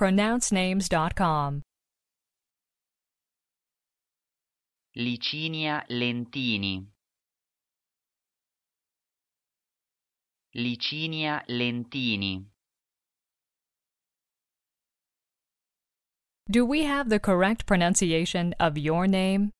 pronouncenames.com. Licinia Lentini. Licinia Lentini. Do we have the correct pronunciation of your name?